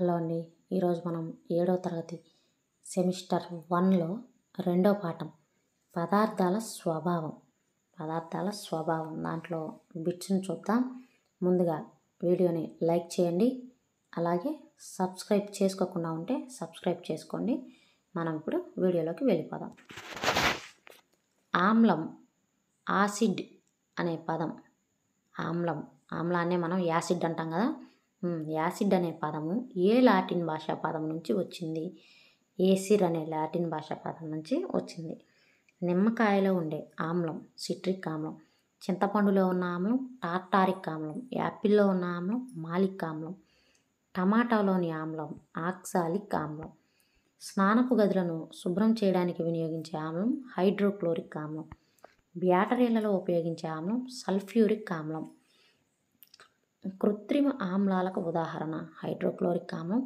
hello అండి ఈరోజు మనం ఏడో తరగతి సెమిస్టర్ వన్లో రెండో పాఠం పదార్థాల స్వభావం పదార్థాల స్వభావం దాంట్లో బిట్స్ని చూద్దాం ముందుగా వీడియోని లైక్ చేయండి అలాగే సబ్స్క్రైబ్ చేసుకోకుండా ఉంటే సబ్స్క్రైబ్ చేసుకోండి మనం ఇప్పుడు వీడియోలోకి వెళ్ళిపోదాం ఆమ్లం ఆసిడ్ అనే పదం ఆమ్లం ఆమ్లాన్నే మనం యాసిడ్ అంటాం కదా యాసిడ్ అనే పదము ఏ లాటిన్ భాషా పదం నుంచి వచ్చింది ఏసిర్ అనే లాటిన్ భాషా పదం నుంచి వచ్చింది నిమ్మకాయలో ఉండే ఆమ్లం సిట్రిక్ ఆమ్లం చింతపండులో ఉన్న ఆమ్లం టార్టారిక్ ఆమ్లం యాపిల్లో ఉన్న ఆమ్లం మాలిక్ ఆమ్లం టమాటాలోని ఆమ్లం ఆక్సాలిక్ ఆమ్లం స్నానపు గదులను శుభ్రం చేయడానికి వినియోగించే ఆమ్లం హైడ్రోక్లోరిక్ ఆమ్లం బ్యాటరీలలో ఉపయోగించే ఆమ్లం సల్ఫ్యూరిక్ ఆమ్లం కృత్రిమ ఆమ్లాలకు ఉదాహరణ హైడ్రోక్లోరిక్ ఆమ్లం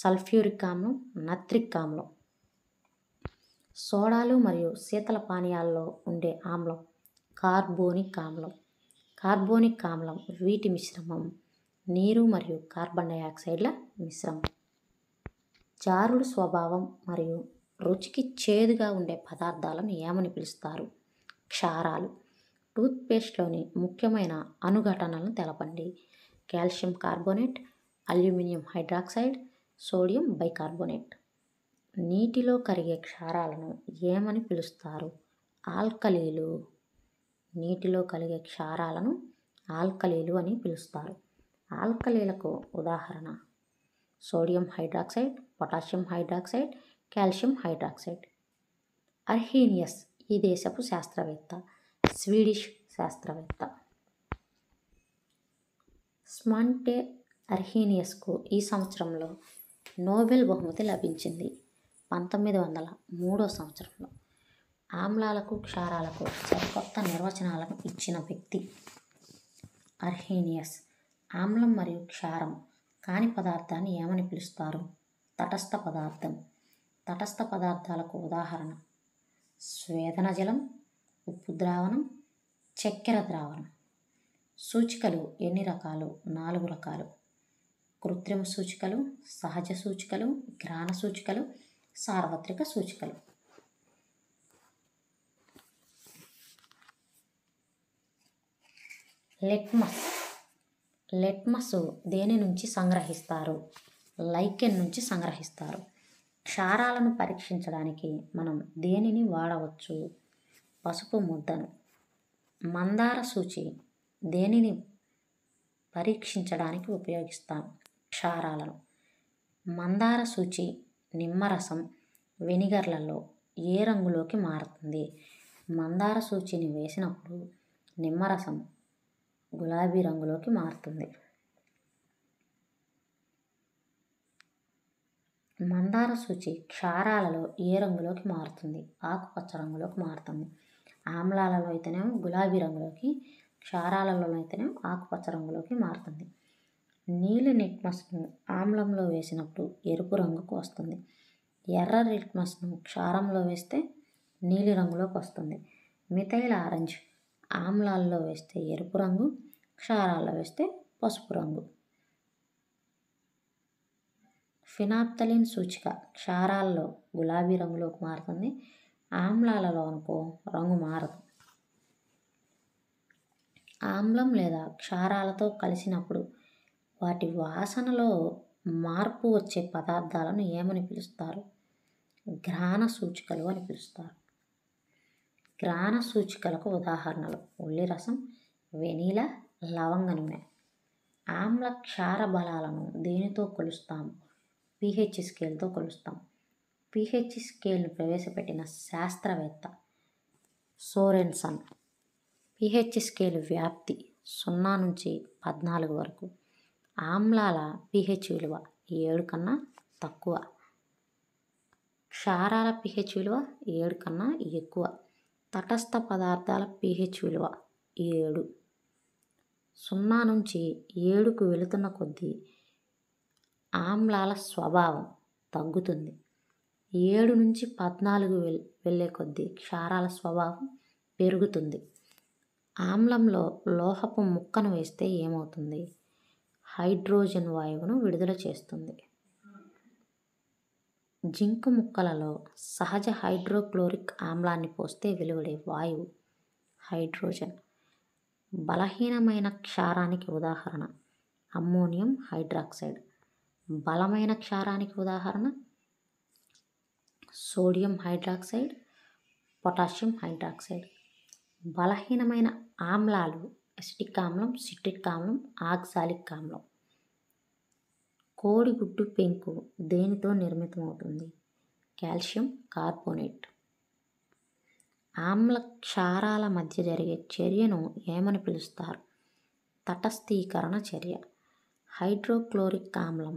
సల్ఫ్యూరిక్ ఆమ్లం నత్రిక్ ఆమ్లం సోడాలు మరియు శీతల పానీయాల్లో ఉండే ఆమ్లం కార్బోనిక్ ఆమ్లం కార్బోనిక్ ఆమ్లం వీటి మిశ్రమం నీరు మరియు కార్బన్ డైఆక్సైడ్ల మిశ్రమం జారుడు స్వభావం మరియు రుచికి చేదుగా ఉండే పదార్థాలను ఏమని పిలుస్తారు క్షారాలు టూత్పేస్ట్లోని ముఖ్యమైన అనుఘటనలను తెలపండి calcium carbonate aluminium hydroxide sodium bicarbonate నీటిలో కరిగే క్షారాలను ఏమని పిలుస్తారు ఆల్కలీలు నీటిలో కలిగే క్షారాలను ఆల్కలీలు అని పిలుస్తారు ఆల్కలీలకు ఉదాహరణ sodium hydroxide potassium hydroxide calcium hydroxide Arrhenius ఈ దేశపు శాస్త్రవేత్త స్వీడిష్ శాస్త్రవేత్త స్మాంటే అర్హీనియస్కు ఈ సంవత్సరంలో నోబెల్ బహుమతి లభించింది పంతొమ్మిది వందల మూడో సంవత్సరంలో ఆమ్లాలకు క్షారాలకు సరికొత్త నిర్వచనాలను ఇచ్చిన వ్యక్తి అర్హీనియస్ ఆమ్లం మరియు క్షారం కాని పదార్థాన్ని ఏమని పిలుస్తారు తటస్థ పదార్థం తటస్థ పదార్థాలకు ఉదాహరణ స్వేదనజలం ఉప్పు ద్రావణం చక్కెర ద్రావణం సూచికలు ఎన్ని రకాలు నాలుగు రకాలు కృత్రిమ సూచికలు సహజ సూచికలు గ్రాణ సూచికలు సార్వత్రిక సూచికలు లెట్మస్ లెట్మస్ దేని నుంచి సంగ్రహిస్తారు లైకెన్ నుంచి సంగ్రహిస్తారు క్షారాలను పరీక్షించడానికి మనం దేనిని వాడవచ్చు పసుపు ముద్దను మందార సూచి దేనిని పరీక్షించడానికి ఉపయోగిస్తాం క్షారాలను మందార సూచి నిమ్మరసం వెనిగర్లలో ఏ రంగులోకి మారుతుంది మందార సూచిని వేసినప్పుడు నిమ్మరసం గులాబీ రంగులోకి మారుతుంది మందార సూచి క్షారాలలో ఏ రంగులోకి మారుతుంది ఆకుపచ్చ రంగులోకి మారుతుంది ఆమ్లాలలో అయితేనేమో గులాబీ రంగులోకి క్షారాలలో అయితేనేమో ఆకుపచ్చ రంగులోకి మారుతుంది నీలి నిట్మస్ను ఆమ్లంలో వేసినప్పుడు ఎరుపు రంగుకు వస్తుంది ఎర్ర నిట్మస్ను క్షారంలో వేస్తే నీలి రంగులోకి వస్తుంది మిథైల్ ఆరెంజ్ ఆమ్లాల్లో వేస్తే ఎరుపు రంగు క్షారాల్లో వేస్తే పసుపు రంగు ఫినాప్తలిన్ సూచిక క్షారాల్లో గులాబీ రంగులోకి మారుతుంది ఆమ్లాలలో అనుకో రంగు మారదు ఆమ్లం లేదా క్షారాలతో కలిసినప్పుడు వాటి వాసనలో మార్పు వచ్చే పదార్థాలను ఏమని పిలుస్తారు గ్రాణ సూచికలు అని పిలుస్తారు గ్రాణ సూచికలకు ఉదాహరణలు ఉల్లి రసం వెనీలా లవంగ నూనె ఆమ్ల క్షార బలాలను దేనితో కొలుస్తాము పిహెచ్ స్కేల్తో కొలుస్తాము పిహెచ్ స్కేల్ను ప్రవేశపెట్టిన శాస్త్రవేత్త సోరెన్సన్ పిహెచ్ స్కేల్ వ్యాప్తి సున్నా నుంచి పద్నాలుగు వరకు ఆమ్లాల పిహెచ్ విలువ ఏడు కన్నా తక్కువ క్షారాల పిహెచ్ విలువ ఏడు కన్నా ఎక్కువ తటస్థ పదార్థాల పిహెచ్ విలువ ఏడు సున్నా నుంచి ఏడుకు వెళుతున్న కొద్దీ ఆమ్లాల స్వభావం తగ్గుతుంది ఏడు నుంచి పద్నాలుగు వెల్ వెళ్ళే కొద్దీ క్షారాల స్వభావం పెరుగుతుంది ఆమ్లంలో లోహపు ముక్కను వేస్తే ఏమవుతుంది హైడ్రోజన్ వాయువును విడుదల చేస్తుంది జింక్ ముక్కలలో సహజ హైడ్రోక్లోరిక్ ఆమ్లాన్ని పోస్తే వెలువడే వాయువు హైడ్రోజన్ బలహీనమైన క్షారానికి ఉదాహరణ అమ్మోనియం హైడ్రాక్సైడ్ బలమైన క్షారానికి ఉదాహరణ సోడియం హైడ్రాక్సైడ్ పొటాషియం హైడ్రాక్సైడ్ బలహీనమైన ఆమ్లాలు అసిటిక్ ఆమ్లం సిట్రిక్ ఆమ్లం ఆక్సాలిక్ ఆమ్లం కోడిగుడ్డు పెంకు దేనితో నిర్మితమవుతుంది కాల్షియం కార్బోనేట్ ఆమ్ల క్షారాల మధ్య జరిగే చర్యను ఏమని పిలుస్తారు తటస్థీకరణ చర్య హైడ్రోక్లోరిక్ ఆమ్లం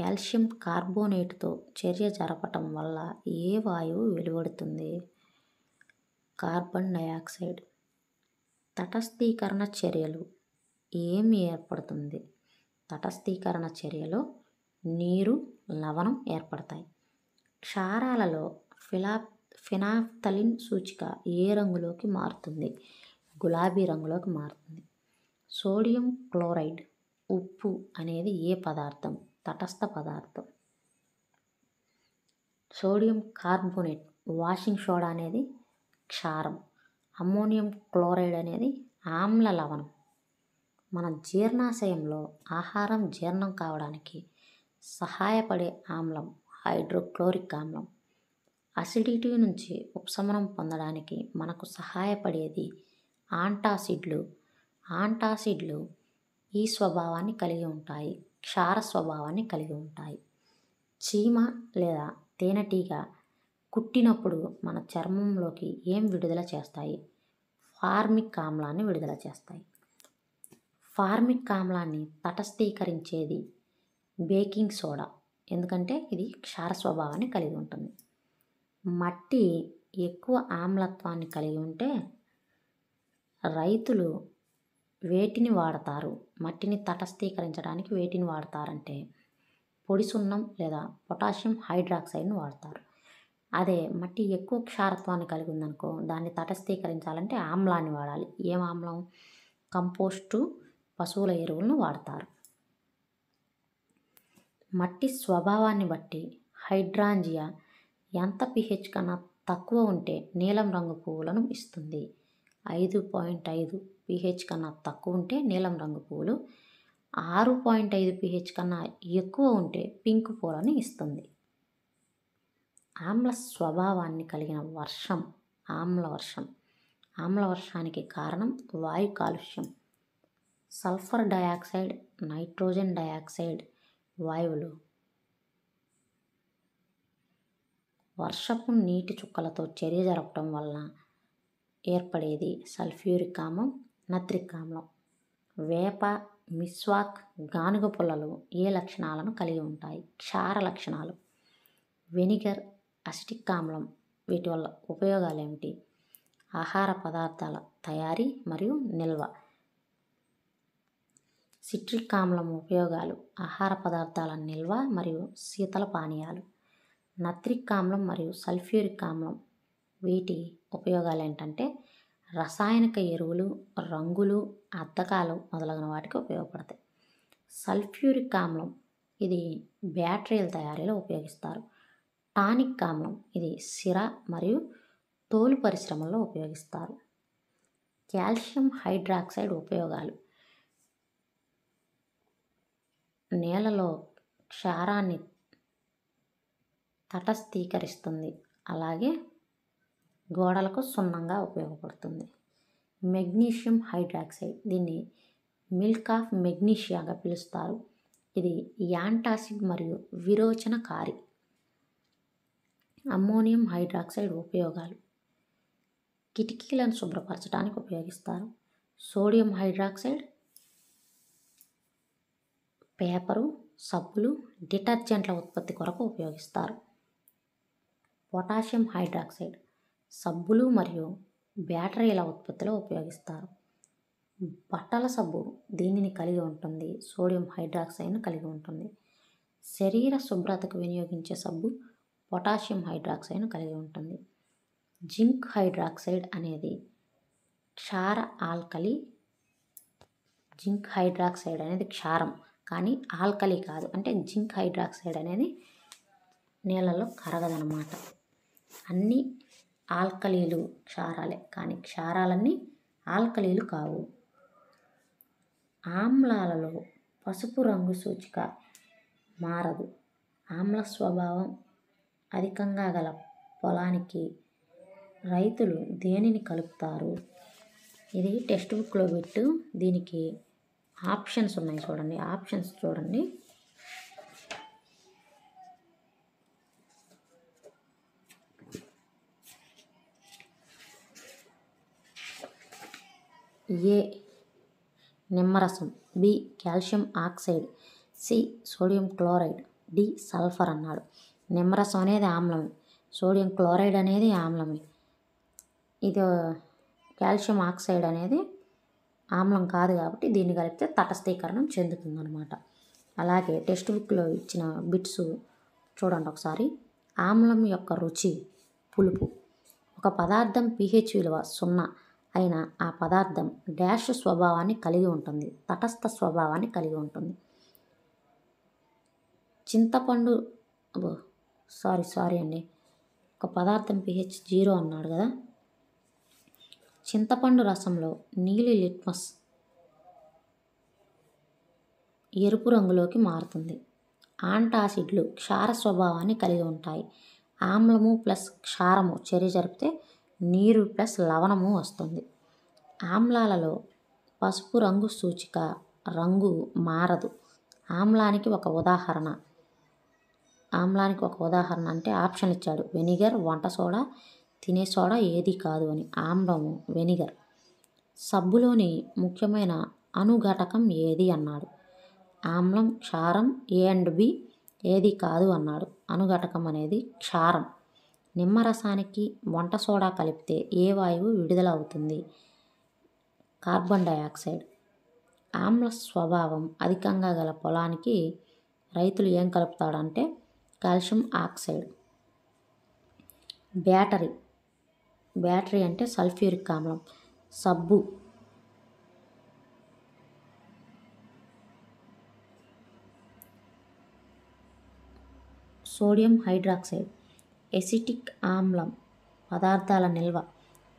కాల్షియం కార్బోనేట్తో చర్య జరపటం వల్ల ఏ వాయువు వెలువడుతుంది కార్బన్ డైఆక్సైడ్ తటస్థీకరణ చర్యలు ఏమి ఏర్పడుతుంది తటస్థీకరణ చర్యలో నీరు లవణం ఏర్పడతాయి క్షారాలలో ఫిలా ఫినాఫ్తలిన్ సూచిక ఏ రంగులోకి మారుతుంది గులాబీ రంగులోకి మారుతుంది సోడియం క్లోరైడ్ ఉప్పు అనేది ఏ పదార్థం తటస్థ పదార్థం సోడియం కార్బోనేట్ వాషింగ్ సోడా అనేది క్షారం అమ్మోనియం క్లోరైడ్ అనేది ఆమ్ల లవణం మన జీర్ణాశయంలో ఆహారం జీర్ణం కావడానికి సహాయపడే ఆమ్లం హైడ్రోక్లోరిక్ ఆమ్లం అసిడిటీ నుంచి ఉపశమనం పొందడానికి మనకు సహాయపడేది ఆంటాసిడ్లు ఆంటాసిడ్లు ఈ స్వభావాన్ని కలిగి ఉంటాయి క్షార స్వభావాన్ని కలిగి ఉంటాయి చీమ లేదా తేనెటీగ కుట్టినప్పుడు మన చర్మంలోకి ఏం విడుదల చేస్తాయి ఫార్మిక్ ఆమ్లాన్ని విడుదల చేస్తాయి ఫార్మిక్ ఆమ్లాన్ని తటస్థీకరించేది బేకింగ్ సోడా ఎందుకంటే ఇది క్షార స్వభావాన్ని కలిగి ఉంటుంది మట్టి ఎక్కువ ఆమ్లత్వాన్ని కలిగి ఉంటే రైతులు వేటిని వాడతారు మట్టిని తటస్థీకరించడానికి వేటిని వాడతారంటే పొడి సున్నం లేదా పొటాషియం హైడ్రాక్సైడ్ను వాడతారు అదే మట్టి ఎక్కువ క్షారత్వాన్ని కలిగి ఉందనుకో దాన్ని తటస్థీకరించాలంటే ఆమ్లాన్ని వాడాలి ఏం ఆమ్లం కంపోస్టు పశువుల ఎరువులను వాడతారు మట్టి స్వభావాన్ని బట్టి హైడ్రాంజియా ఎంత పిహెచ్ కన్నా తక్కువ ఉంటే నీలం రంగు పువ్వులను ఇస్తుంది ఐదు పాయింట్ ఐదు పిహెచ్ కన్నా తక్కువ ఉంటే నీలం రంగు పువ్వులు ఆరు పాయింట్ ఐదు పిహెచ్ కన్నా ఎక్కువ ఉంటే పింక్ పూలని ఇస్తుంది ఆమ్ల స్వభావాన్ని కలిగిన వర్షం ఆమ్ల వర్షం ఆమ్ల వర్షానికి కారణం వాయు కాలుష్యం సల్ఫర్ డయాక్సైడ్ నైట్రోజన్ డయాక్సైడ్ వాయువులు వర్షపు నీటి చుక్కలతో చర్య జరపడం వలన ఏర్పడేది సల్ఫ్యూరిక్ ఆమ్లం నత్రికామ్లం వేప మిస్వాక్ గానుగ పుల్లలు ఏ లక్షణాలను కలిగి ఉంటాయి క్షార లక్షణాలు వెనిగర్ అసిటిక్ ఆమ్లం వీటి వల్ల ఉపయోగాలు ఏమిటి ఆహార పదార్థాల తయారీ మరియు నిల్వ సిట్రిక్ ఆమ్లం ఉపయోగాలు ఆహార పదార్థాల నిల్వ మరియు శీతల పానీయాలు నత్రిక్ ఆమ్లం మరియు సల్ఫ్యూరిక్ ఆమ్లం వీటి ఉపయోగాలు ఏంటంటే రసాయనిక ఎరువులు రంగులు అద్దకాలు మొదలగున వాటికి ఉపయోగపడతాయి సల్ఫ్యూరిక్ ఆమ్లం ఇది బ్యాటరీల తయారీలో ఉపయోగిస్తారు టానిక్ ఆమ్లం ఇది సిర మరియు తోలు పరిశ్రమల్లో ఉపయోగిస్తారు కాల్షియం హైడ్రాక్సైడ్ ఉపయోగాలు నేలలో క్షారాన్ని తటస్థీకరిస్తుంది అలాగే గోడలకు సున్నంగా ఉపయోగపడుతుంది మెగ్నీషియం హైడ్రాక్సైడ్ దీన్ని మిల్క్ ఆఫ్ మెగ్నీషియాగా పిలుస్తారు ఇది యాంటాసిడ్ మరియు విరోచనకారి అమ్మోనియం హైడ్రాక్సైడ్ ఉపయోగాలు కిటికీలను శుభ్రపరచడానికి ఉపయోగిస్తారు సోడియం హైడ్రాక్సైడ్ పేపరు సబ్బులు డిటర్జెంట్ల ఉత్పత్తి కొరకు ఉపయోగిస్తారు పొటాషియం హైడ్రాక్సైడ్ సబ్బులు మరియు బ్యాటరీల ఉత్పత్తిలో ఉపయోగిస్తారు బట్టల సబ్బు దీనిని కలిగి ఉంటుంది సోడియం హైడ్రాక్సైడ్ను కలిగి ఉంటుంది శరీర శుభ్రతకు వినియోగించే సబ్బు పొటాషియం హైడ్రాక్సైడ్ను కలిగి ఉంటుంది జింక్ హైడ్రాక్సైడ్ అనేది క్షార ఆల్కలి జింక్ హైడ్రాక్సైడ్ అనేది క్షారం కానీ ఆల్కలి కాదు అంటే జింక్ హైడ్రాక్సైడ్ అనేది నీళ్ళలో కరగదనమాట అన్నీ ఆల్కలీలు క్షారాలే కానీ క్షారాలన్నీ ఆల్కలీలు కావు ఆమ్లాలలో పసుపు రంగు సూచిక మారదు ఆమ్ల స్వభావం అధికంగా గల పొలానికి రైతులు దేనిని కలుపుతారు ఇది టెక్స్ట్ బుక్లో పెట్టు దీనికి ఆప్షన్స్ ఉన్నాయి చూడండి ఆప్షన్స్ చూడండి ఏ నిమ్మరసం B calcium oxide C sodium chloride D sulphur అన్నాడు నిమ్మరసం అనేది ఆమ్లమే సోడియం క్లోరైడ్ అనేది ఆమ్లమే ఇది కాల్షియం ఆక్సైడ్ అనేది ఆమ్లం కాదు కాబట్టి దీన్ని కలిపితే తటస్థీకరణం చెందుతుందన్నమాట అలాగే టెక్స్ట్ బుక్లో ఇచ్చిన బిట్స్ చూడండి ఒకసారి ఆమ్లం యొక్క రుచి పులుపు ఒక పదార్థం పిహెచ్ విలువ సున్నా అయిన ఆ పదార్థం డ్యాష్ స్వభావాన్ని కలిగి ఉంటుంది తటస్థ స్వభావాన్ని కలిగి ఉంటుంది చింతపండు సారీ సారీ అండి ఒక పదార్థం పిహెచ్ జీరో అన్నాడు కదా చింతపండు రసంలో నీలి లిట్మస్ ఎరుపు రంగులోకి మారుతుంది ఆంటాసిడ్లు క్షార స్వభావాన్ని కలిగి ఉంటాయి ఆమ్లము ప్లస్ క్షారము చర్య జరిపితే నీరు ప్లస్ లవణము వస్తుంది ఆమ్లాలలో పసుపు రంగు సూచిక రంగు మారదు ఆమ్లానికి ఒక ఉదాహరణ ఆమ్లానికి ఒక ఉదాహరణ అంటే ఆప్షన్ ఇచ్చాడు వెనిగర్ వంట సోడా తినే సోడా ఏది కాదు అని ఆమ్లము వెనిగర్ సబ్బులోని ముఖ్యమైన అనుఘటకం ఏది అన్నాడు ఆమ్లం క్షారం ఏ అండ్ బి ఏది కాదు అన్నాడు అనుఘటకం అనేది క్షారం నిమ్మరసానికి వంట సోడా కలిపితే ఏ వాయువు విడుదల అవుతుంది కార్బన్ డైఆక్సైడ్ ఆమ్ల స్వభావం అధికంగా గల పొలానికి రైతులు ఏం కలుపుతాడంటే కాల్షియం ఆక్సైడ్ బ్యాటరీ బ్యాటరీ అంటే సల్ఫ్యూరిక్ ఆమ్లం సబ్బు సోడియం హైడ్రాక్సైడ్ ఎసిటిక్ ఆమ్లం పదార్థాల నిల్వ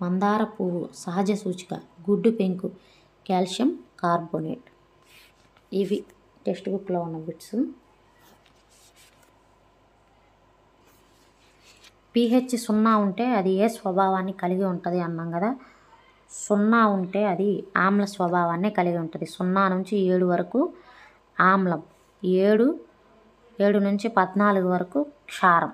మందార పువ్వు సహజ సూచిక గుడ్డు పెంకు కాల్షియం కార్బోనేట్ ఇవి టెక్స్ట్ బుక్లో ఉన్న బిట్స్ పిహెచ్ సున్నా ఉంటే అది ఏ స్వభావాన్ని కలిగి ఉంటుంది అన్నాం కదా సున్నా ఉంటే అది ఆమ్ల స్వభావాన్ని కలిగి ఉంటుంది సున్నా నుంచి ఏడు వరకు ఆమ్లం ఏడు ఏడు నుంచి పద్నాలుగు వరకు క్షారం